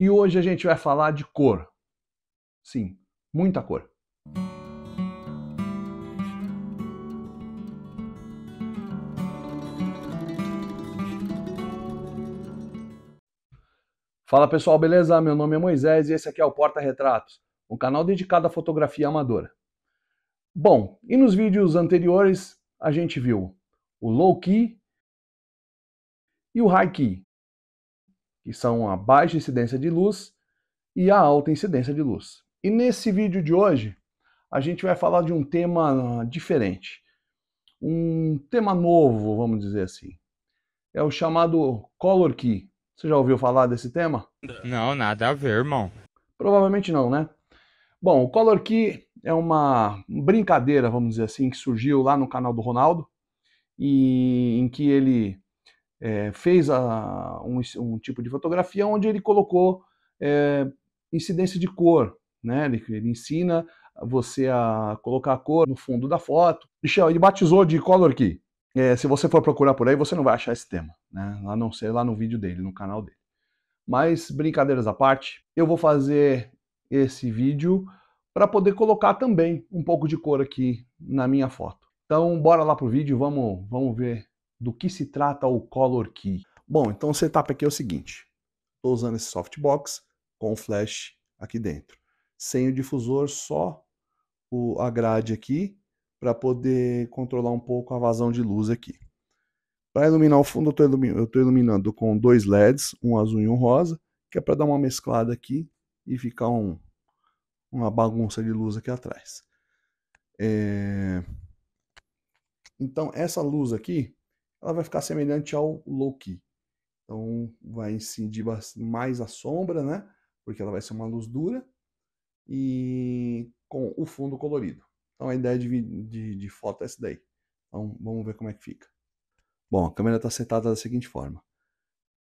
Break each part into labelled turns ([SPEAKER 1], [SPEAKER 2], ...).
[SPEAKER 1] E hoje a gente vai falar de cor. Sim, muita cor. Fala pessoal, beleza? Meu nome é Moisés e esse aqui é o Porta Retratos, um canal dedicado à fotografia amadora. Bom, e nos vídeos anteriores a gente viu o low key e o high key que são a baixa incidência de luz e a alta incidência de luz. E nesse vídeo de hoje, a gente vai falar de um tema diferente, um tema novo, vamos dizer assim. É o chamado Color Key. Você já ouviu falar desse tema? Não, nada a ver, irmão. Provavelmente não, né? Bom, o Color Key é uma brincadeira, vamos dizer assim, que surgiu lá no canal do Ronaldo e em que ele é, fez a, um, um, tipo de fotografia onde ele colocou é, incidência de cor. Né? Ele, ele, ensina você a colocar a cor no fundo da foto. Michel, ele batizou de Color Key. É, se você for procurar por aí, você não vai achar esse tema, né? a não ser lá no vídeo dele, no canal dele. Mas, brincadeiras à parte, eu vou fazer esse vídeo para poder colocar também um pouco de cor aqui na minha foto. Então, bora lá pro vídeo, vamos, vamos ver do que se trata o Color Key? Bom, então o setup aqui é o seguinte. Estou usando esse softbox com o flash aqui dentro. Sem o difusor, só o, a grade aqui para poder controlar um pouco a vazão de luz aqui. Para iluminar o fundo, eu estou iluminando com dois LEDs, um azul e um rosa, que é para dar uma mesclada aqui e ficar um, uma bagunça de luz aqui atrás. É... Então, essa luz aqui, ela vai ficar semelhante ao Loki. Então vai incidir mais a sombra, né? Porque ela vai ser uma luz dura e com o fundo colorido. Então a ideia de, de, de foto é essa daí. Então vamos ver como é que fica. Bom, a câmera está setada da seguinte forma: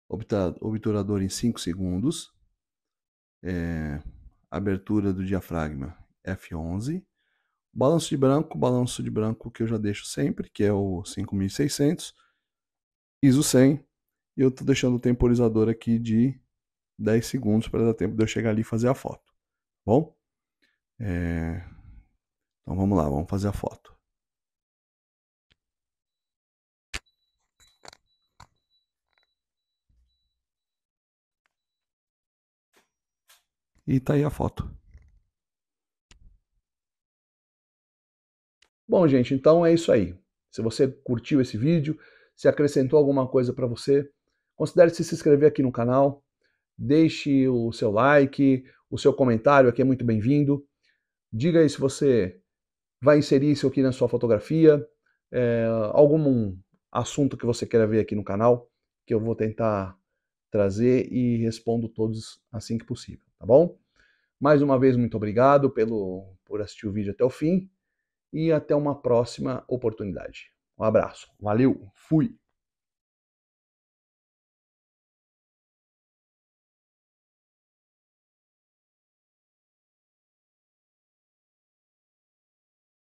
[SPEAKER 1] obturador em 5 segundos, é, abertura do diafragma F11, Balanço de branco, balanço de branco que eu já deixo sempre, que é o 5600. ISO 100. E eu estou deixando o temporizador aqui de 10 segundos para dar tempo de eu chegar ali e fazer a foto. Tá bom? É... Então vamos lá, vamos fazer a foto. E tá aí a foto. Bom, gente, então é isso aí. Se você curtiu esse vídeo, se acrescentou alguma coisa para você, considere se inscrever aqui no canal, deixe o seu like, o seu comentário aqui é muito bem-vindo. Diga aí se você vai inserir isso aqui na sua fotografia, é, algum assunto que você queira ver aqui no canal, que eu vou tentar trazer e respondo todos assim que possível, tá bom? Mais uma vez, muito obrigado pelo, por assistir o vídeo até o fim e até uma próxima oportunidade. Um abraço, valeu, fui!